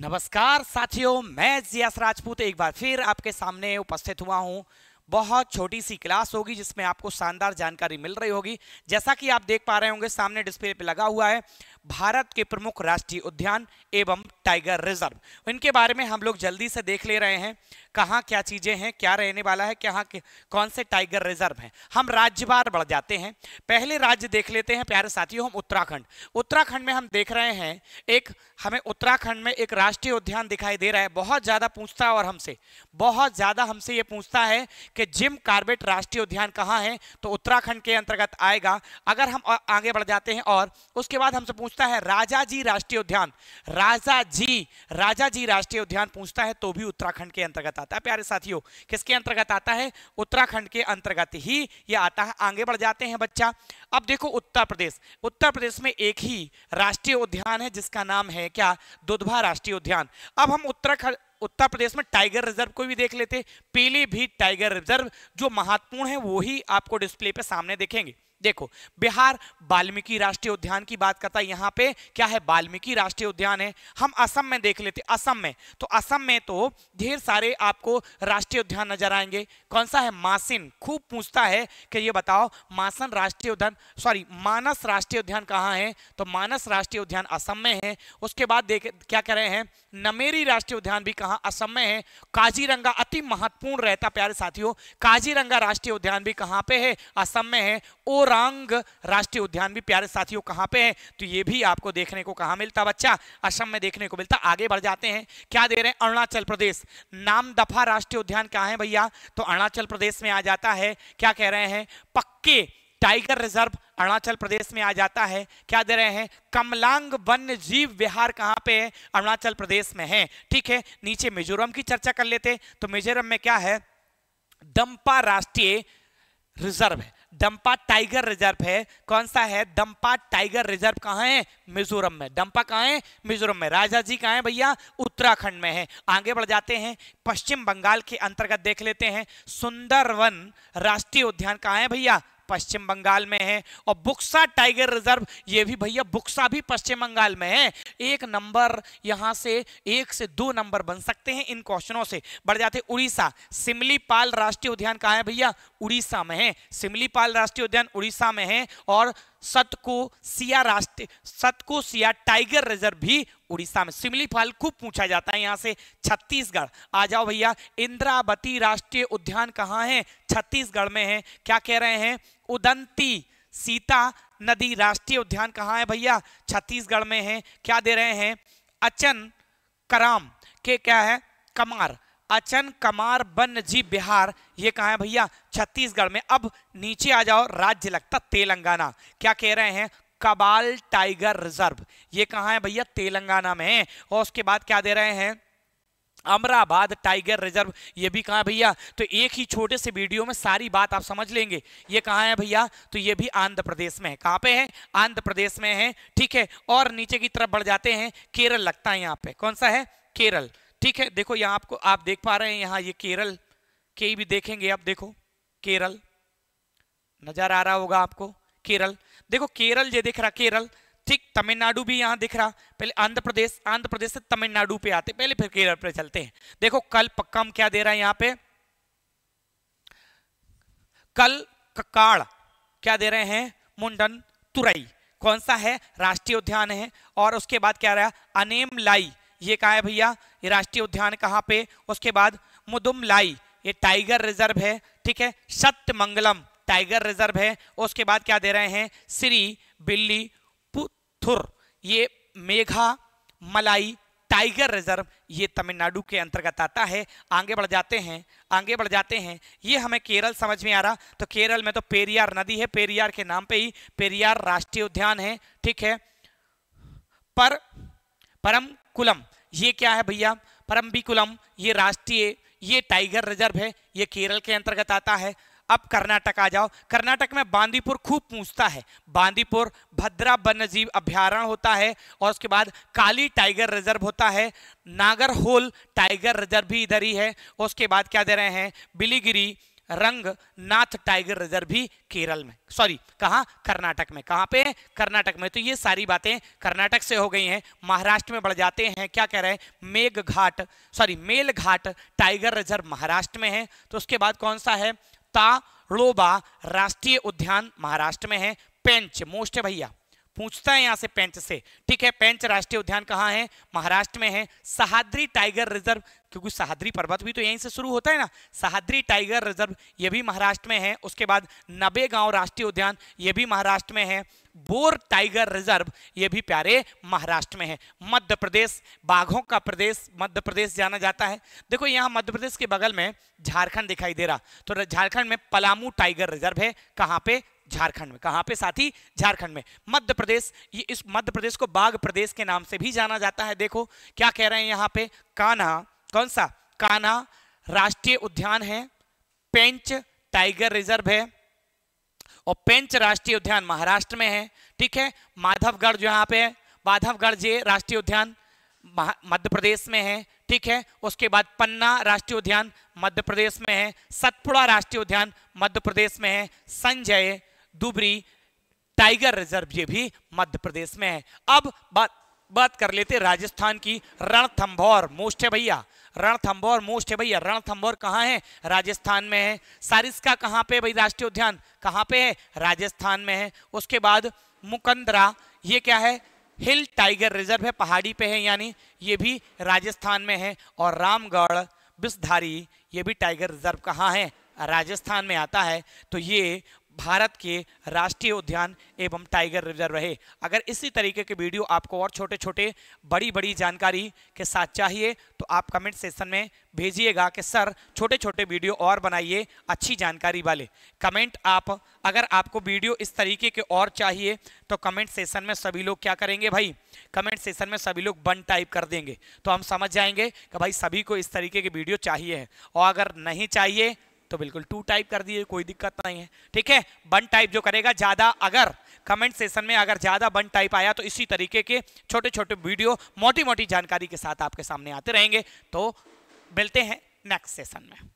नमस्कार साथियों मैं जिया राजपूत एक बार फिर आपके सामने उपस्थित हुआ हूं बहुत छोटी सी क्लास होगी जिसमें आपको शानदार जानकारी मिल रही होगी जैसा कि आप देख पा रहे होंगे सामने डिस्प्ले पे लगा हुआ है भारत के प्रमुख राष्ट्रीय उद्यान एवं टाइगर रिजर्व इनके बारे में हम लोग जल्दी से देख ले रहे हैं कहाँ क्या चीज़ें हैं क्या रहने वाला है कहाँ कौन से टाइगर रिजर्व हैं हम राज्यवार बढ़ जाते हैं पहले राज्य देख लेते हैं प्यारे साथियों हम उत्तराखंड उत्तराखंड में हम देख रहे हैं एक हमें उत्तराखंड में एक राष्ट्रीय उद्यान दिखाई दे रहा है बहुत ज़्यादा पूछता है और हमसे बहुत ज़्यादा हमसे ये पूछता है कि जिम कार्बेट राष्ट्रीय उद्यान कहाँ है तो उत्तराखंड के अंतर्गत आएगा अगर हम आगे बढ़ जाते हैं और उसके बाद हमसे पूछता है राजा जी राष्ट्रीय उद्यान राजा जी राजा जी राष्ट्रीय उद्यान पूछता है तो भी उत्तराखंड के अंतर्गत आता है प्यारे साथियों किसके अंतर्गत आता है उत्तराखंड के अंतर्गत ही ये आता है आगे बढ़ जाते हैं बच्चा अब देखो उत्तर प्रदेश उत्तर प्रदेश में एक ही राष्ट्रीय उद्यान है जिसका नाम है क्या दुधवा राष्ट्रीय उद्यान अब हम उत्तराखंड उत्तर प्रदेश में टाइगर रिजर्व को भी देख लेते पीलीभीत टाइगर रिजर्व जो महत्वपूर्ण है वो ही आपको डिस्प्ले पे सामने देखेंगे देखो बिहार वाल्मीकि राष्ट्रीय उद्यान की बात करता है यहां पे क्या है वाल्मीकि राष्ट्रीय उद्यान है हम असम में देख लेते असम में तो असम में तो ढेर सारे आपको राष्ट्रीय उद्यान नजर आएंगे कौन सा है मासिन खूब पूछता है कि ये बताओ मासन राष्ट्रीय उद्यान सॉरी मानस राष्ट्रीय उद्यान कहाँ है तो मानस राष्ट्रीय उद्यान असम में है उसके बाद देख क्या कह रहे हैं नमेरी राष्ट्रीय उद्यान भी कहाँ असम में है काजीरंगा अति महत्वपूर्ण रहता प्यारे साथियों काजीरंगा राष्ट्रीय उद्यान भी कहाँ पे है असम में है और मोरांग राष्ट्रीय उद्यान भी प्यारे साथियों कहाँ पे है तो ये भी आपको देखने को कहाँ मिलता बच्चा असम में देखने को मिलता आगे बढ़ जाते हैं क्या दे रहे हैं अरुणाचल प्रदेश नाम दफा राष्ट्रीय उद्यान कहाँ है भैया तो अरुणाचल प्रदेश में आ जाता है क्या कह रहे हैं पक्के टाइगर रिजर्व अरुणाचल प्रदेश में आ जाता है क्या दे रहे हैं कमलांग वन्य जीव विहार कहाँ पे है अरुणाचल प्रदेश में है ठीक है नीचे मिजोरम की चर्चा कर लेते तो मिजोरम में क्या है दम्पा राष्ट्रीय रिजर्व है दम्पा टाइगर रिजर्व है कौन सा है दम्पा टाइगर रिजर्व कहाँ है मिजोरम में दंपा कहाँ है मिजोरम में राजा जी कहाँ है भैया उत्तराखंड में है आगे बढ़ जाते हैं पश्चिम बंगाल के अंतर्गत देख लेते हैं सुंदरवन राष्ट्रीय उद्यान कहाँ है भैया पश्चिम बंगाल में है और बुक्सा टाइगर रिजर्व ये भी भैया बुक्सा भी पश्चिम बंगाल में है एक नंबर यहां से एक से दो नंबर बन सकते हैं इन क्वेश्चनों से बढ़ जाते उड़ीसा सिमलीपाल राष्ट्रीय उद्यान कहा है भैया उड़ीसा में है सिमलीपाल राष्ट्रीय उद्यान उड़ीसा में है और सतको सिया राष्ट्रीय सतको सिया टाइगर रिजर्व भी उड़ीसा में सिमलीपाल खूब पूछा जाता है यहां से छत्तीसगढ़ आ जाओ भैया इंद्रावती राष्ट्रीय उद्यान कहाँ है छत्तीसगढ़ में है क्या कह रहे हैं उदंती सीता नदी राष्ट्रीय उद्यान कहाँ है भैया छत्तीसगढ़ में है क्या दे रहे हैं अचन कराम के क्या है कमार अचन कमार वन्य जीव बिहार ये कहा है भैया छत्तीसगढ़ में अब नीचे आ जाओ राज्य लगता तेलंगाना क्या कह रहे हैं कबाल टाइगर रिजर्व ये कहा है भैया तेलंगाना में और उसके बाद क्या दे रहे हैं अमराबाद टाइगर रिजर्व ये भी कहाँ भैया तो एक ही छोटे से वीडियो में सारी बात आप समझ लेंगे ये कहाँ है भैया तो ये भी आंध्र प्रदेश में है कहाँ पे है आंध्र प्रदेश में है ठीक है और नीचे की तरफ बढ़ जाते हैं केरल लगता है यहाँ पे कौन सा है केरल ठीक है देखो यहाँ आपको आप देख पा रहे हैं यहाँ ये केरल के भी देखेंगे आप देखो केरल नजर आ रहा होगा आपको केरल देखो केरल ये देख रहा केरल ठीक तमिलनाडु भी यहाँ दिख रहा पहले आंध्र प्रदेश आंध्र प्रदेश से तमिलनाडु पे आते पहले फिर केरल पे चलते हैं देखो कल पक्का हम क्या दे रहा है यहाँ पे कल ककाड़ क्या दे रहे हैं मुंडन तुरई कौन सा है राष्ट्रीय उद्यान है और उसके बाद क्या रहा अनेम लाई ये कहा है भैया ये राष्ट्रीय उद्यान कहाँ पे उसके बाद मुदुम लाई ये टाइगर रिजर्व है ठीक है सत्यमंगलम टाइगर रिजर्व है उसके बाद क्या दे रहे हैं श्री बिल्ली थुर ये मेघा मलाई टाइगर रिजर्व ये तमिलनाडु के अंतर्गत आता है आगे बढ़ जाते हैं आगे बढ़ जाते हैं ये हमें केरल समझ में आ रहा तो केरल में तो पेरियार नदी है पेरियार के नाम पे ही पेरियार राष्ट्रीय उद्यान है ठीक है पर परम कुलम ये क्या है भैया परम्बिकुलम ये राष्ट्रीय ये टाइगर रिजर्व है ये केरल के अंतर्गत आता है अब कर्नाटक आ जाओ कर्नाटक में बांदीपुर खूब पूछता है बांदीपुर भद्रा वन्यजीव अभ्यारण्य होता है और उसके बाद काली टाइगर रिजर्व होता है नागर होल टाइगर रिजर्व भी इधर ही है उसके बाद क्या दे रहे हैं बिलीगिरी रंग नाथ टाइगर रिजर्व भी केरल में सॉरी कहा कर्नाटक में कहाँ पे कर्नाटक में तो ये सारी बातें कर्नाटक से हो गई हैं महाराष्ट्र में बढ़ जाते हैं क्या कह रहे हैं Megh Ghat sorry Melghat tiger reserve Maharashtra में है तो उसके बाद कौन सा है ताड़ोबा राष्ट्रीय उद्यान महाराष्ट्र में है पेंच मोस्ट है भैया पूछता है यहां से पेंच से ठीक है पेंच राष्ट्रीय उद्यान कहाँ है महाराष्ट्र में है सहाद्री टाइगर रिजर्व क्योंकि सहाद्री पर्वत भी तो यहीं से शुरू होता है ना सहाद्री टाइगर रिजर्व यह भी महाराष्ट्र में है उसके बाद नबे गांव राष्ट्रीय उद्यान यह भी महाराष्ट्र में है बोर टाइगर रिजर्व यह भी प्यारे महाराष्ट्र में है मध्य प्रदेश बाघों का प्रदेश मध्य प्रदेश जाना जाता है देखो यहां मध्य प्रदेश के बगल में झारखंड दिखाई दे रहा तो झारखंड में पलामू टाइगर रिजर्व है कहां पे झारखंड में कहां पे साथी झारखंड में मध्य प्रदेश ये इस मध्य प्रदेश को बाघ प्रदेश के नाम से भी जाना जाता है देखो क्या कह रहे हैं यहां पे कान्हा कौन सा कान्हा राष्ट्रीय उद्यान है पेंच टाइगर रिजर्व है और पेंच राष्ट्रीय उद्यान महाराष्ट्र में है ठीक है माधवगढ़ जो यहाँ पे है माधवगढ़ ये राष्ट्रीय उद्यान मध्य प्रदेश में है ठीक है उसके बाद पन्ना राष्ट्रीय उद्यान मध्य प्रदेश में है सतपुड़ा राष्ट्रीय उद्यान मध्य प्रदेश में है संजय दुबरी टाइगर रिजर्व ये भी मध्य प्रदेश में है अब बात बात कर लेते राजस्थान की रणथंभौर मोस्ट है भैया रणथंभौर मोस्ट है भैया रणथंभौर कहाँ है राजस्थान में है सारिस्का कहाँ पे भाई राष्ट्रीय उद्यान कहाँ पे है राजस्थान में है उसके बाद मुकंदरा ये क्या है हिल टाइगर रिजर्व है पहाड़ी पे है यानी ये भी राजस्थान में है और रामगढ़ बिस्धारी ये भी टाइगर रिजर्व कहाँ है राजस्थान में आता है तो ये भारत के राष्ट्रीय उद्यान एवं टाइगर रिजर्व रहे अगर इसी तरीके के वीडियो आपको और छोटे छोटे बड़ी बड़ी जानकारी के साथ चाहिए तो आप कमेंट सेशन में भेजिएगा कि सर छोटे छोटे वीडियो और बनाइए अच्छी जानकारी वाले कमेंट आप अगर आपको वीडियो इस तरीके के और चाहिए तो कमेंट सेशन में सभी लोग क्या करेंगे भाई कमेंट सेशन में सभी लोग बन टाइप कर देंगे तो हम समझ जाएंगे कि भाई सभी को इस तरीके के वीडियो चाहिए और अगर नहीं चाहिए तो बिल्कुल टू टाइप कर दिए कोई दिक्कत नहीं है ठीक है वन टाइप जो करेगा ज़्यादा अगर कमेंट सेशन में अगर ज़्यादा वन टाइप आया तो इसी तरीके के छोटे छोटे वीडियो मोटी मोटी जानकारी के साथ आपके सामने आते रहेंगे तो मिलते हैं नेक्स्ट सेशन में